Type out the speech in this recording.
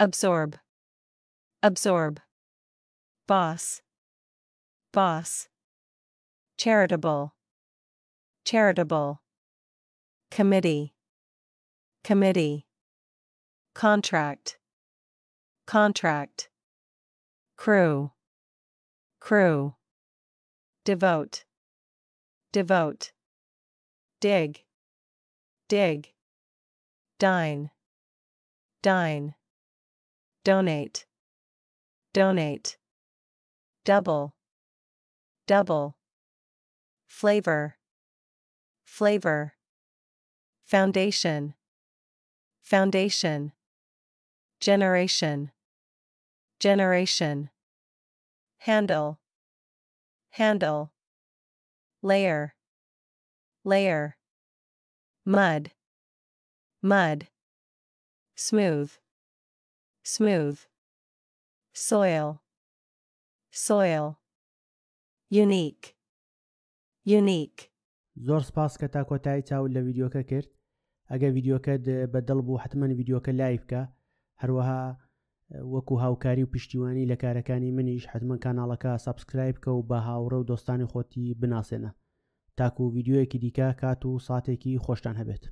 Absorb. Absorb. Boss. Boss. Charitable. Charitable. Committee. Committee. Contract. Contract. Crew. Crew. Devote. Devote. Dig. Dig. Dine. Dine Donate. Donate. Double. Double. Flavor. Flavor. Foundation. Foundation. Generation. Generation. Handle. Handle. Layer. Layer. Mud. Mud. Smooth. smooth soil soil unique unique زۆر سپاس کە تا کۆتایی چاول لە ویددیوکە کرد ئەگە ویددیوکەت بەدڵ بوو حتممە ویددیوکە لایف بکە هەروەها وەکو هاوکاری و پشتیوانی لە کارەکانی منیش حتممە کانناڵەکە سابسکرایب کە و بە هاوڕە و دۆستانی خۆتی بناسێنە تاکو و ویددیوەکی دیکە کات و ساتێکی خۆشتان هەبێت